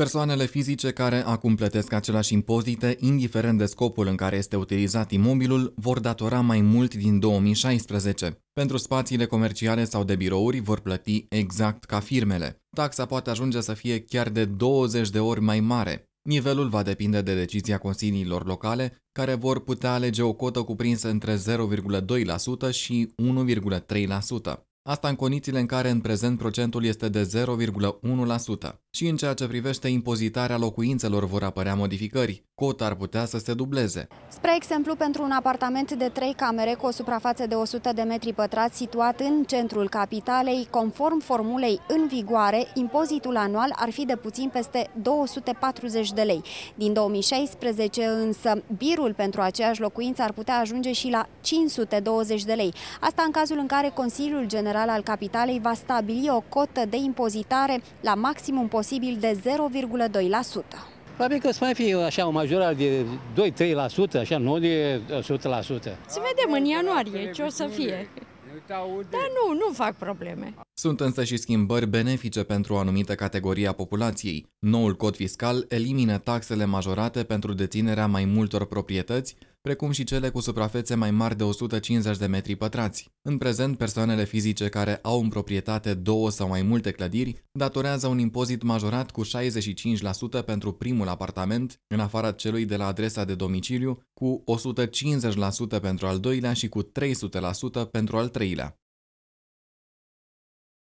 Persoanele fizice care acum plătesc același impozite, indiferent de scopul în care este utilizat imobilul, vor datora mai mult din 2016. Pentru spațiile comerciale sau de birouri vor plăti exact ca firmele. Taxa poate ajunge să fie chiar de 20 de ori mai mare. Nivelul va depinde de decizia consiliilor locale, care vor putea alege o cotă cuprinsă între 0,2% și 1,3%. Asta în condițiile în care în prezent procentul este de 0,1% și în ceea ce privește impozitarea locuințelor vor apărea modificări. Cota ar putea să se dubleze. Spre exemplu, pentru un apartament de 3 camere cu o suprafață de 100 de metri pătrați situat în centrul capitalei, conform formulei în vigoare, impozitul anual ar fi de puțin peste 240 de lei. Din 2016 însă, birul pentru aceeași locuință ar putea ajunge și la 520 de lei. Asta în cazul în care Consiliul General General al Capitalei va stabili o cotă de impozitare la maximum posibil de 0,2%. Probabil că să mai fie așa o majorare de 2-3%, așa, nu de 100%. Să vedem în ianuarie ce o să fie. Dar nu, nu fac probleme. Sunt însă și schimbări benefice pentru o anumită categorie a populației. Noul cod fiscal elimină taxele majorate pentru deținerea mai multor proprietăți, precum și cele cu suprafețe mai mari de 150 de metri pătrați. În prezent, persoanele fizice care au în proprietate două sau mai multe clădiri datorează un impozit majorat cu 65% pentru primul apartament, în afara celui de la adresa de domiciliu, cu 150% pentru al doilea și cu 300% pentru al treilea.